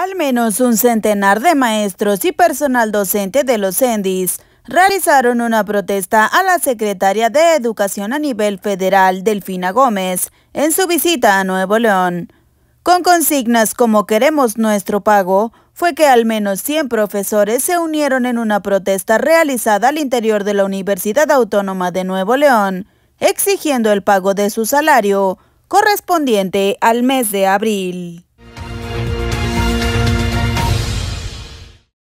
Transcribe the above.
Al menos un centenar de maestros y personal docente de los ENDIS realizaron una protesta a la secretaria de Educación a nivel federal, Delfina Gómez, en su visita a Nuevo León. Con consignas como queremos nuestro pago, fue que al menos 100 profesores se unieron en una protesta realizada al interior de la Universidad Autónoma de Nuevo León, exigiendo el pago de su salario correspondiente al mes de abril.